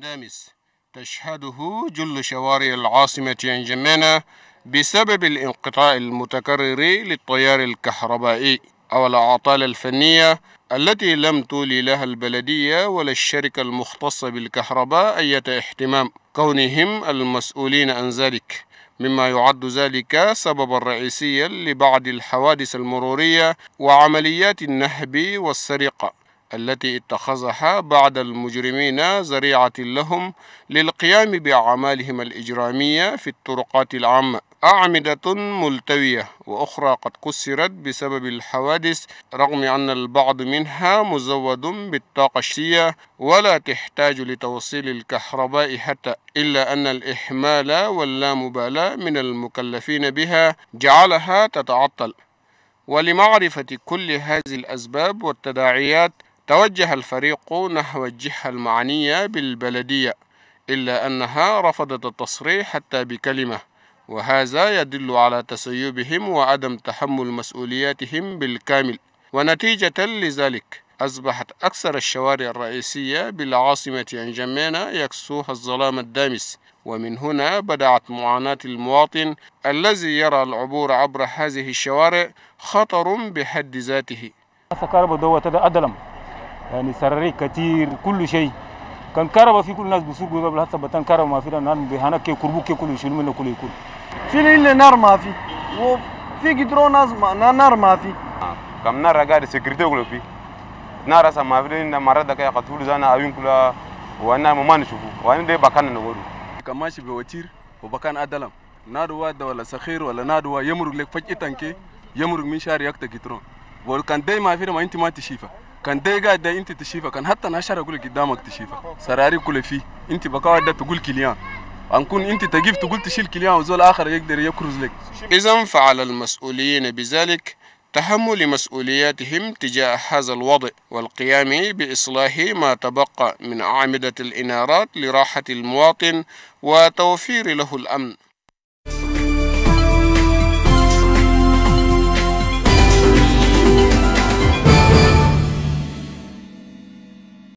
دامس تشهده جل شوارع العاصمة عندنا بسبب الانقطاع المتكرر للطيار الكهربائي أو الأعطال الفنية التي لم تولي لها البلدية ولا الشركة المختصة بالكهرباء أي اهتمام كونهم المسؤولين عن ذلك مما يعد ذلك سببا رئيسيا لبعض الحوادث المرورية وعمليات النهب والسرقة التي اتخذها بعد المجرمين ذريعة لهم للقيام بأعمالهم الإجرامية في الطرقات العامة أعمدة ملتوية وأخرى قد كسرت بسبب الحوادث رغم أن البعض منها مزود بالطاقة الشية ولا تحتاج لتوصيل الكهرباء حتى إلا أن الإحمال واللامبالاة من المكلفين بها جعلها تتعطل ولمعرفة كل هذه الأسباب والتداعيات توجه الفريق نحو الجهة المعنية بالبلدية إلا أنها رفضت التصريح حتى بكلمة وهذا يدل على تسيبهم وعدم تحمل مسؤولياتهم بالكامل ونتيجة لذلك أصبحت أكثر الشوارع الرئيسية بالعاصمة أنجمينا يكسوها الظلام الدامس ومن هنا بدأت معاناة المواطن الذي يرى العبور عبر هذه الشوارع خطر بحد ذاته يعني سرري كثير كل شيء كان كهرباء في كل الناس بيسوقوا قبل حتى بتان كهرباء ما في النار هناك كربوك كله يشيلوا منه كله يكون في اللي نار ما في وفي قدروا ناس ما نار ما في كم نار قاعد سكرتي كله في نار أصلا ما في لنا مرة دكا يقتلوا زانا أبين كلا وانا ما نشوفه وانا ده بكان نقوله كماشي بوتير وبكان أدلم نادوا ده ولا سخير ولا نادوا يمرق لك فجأة تنكي يمرق من شاري أكتر قدرون والكان ده ما في ما أنت ما تشيفه كان ده قاعد انت تشيفه كان حتى نشر اقول قدامك تشيفه سراري كل في انت بقى ده تقول كليان هنكون انت تجيب تقول تشيل كليان وزول اخر يقدر يكرز لك اذا فعل المسؤولين بذلك تحمل مسؤولياتهم تجاه هذا الوضع والقيام بإصلاح ما تبقى من أعمدة الإنارات لراحة المواطن وتوفير له الأمن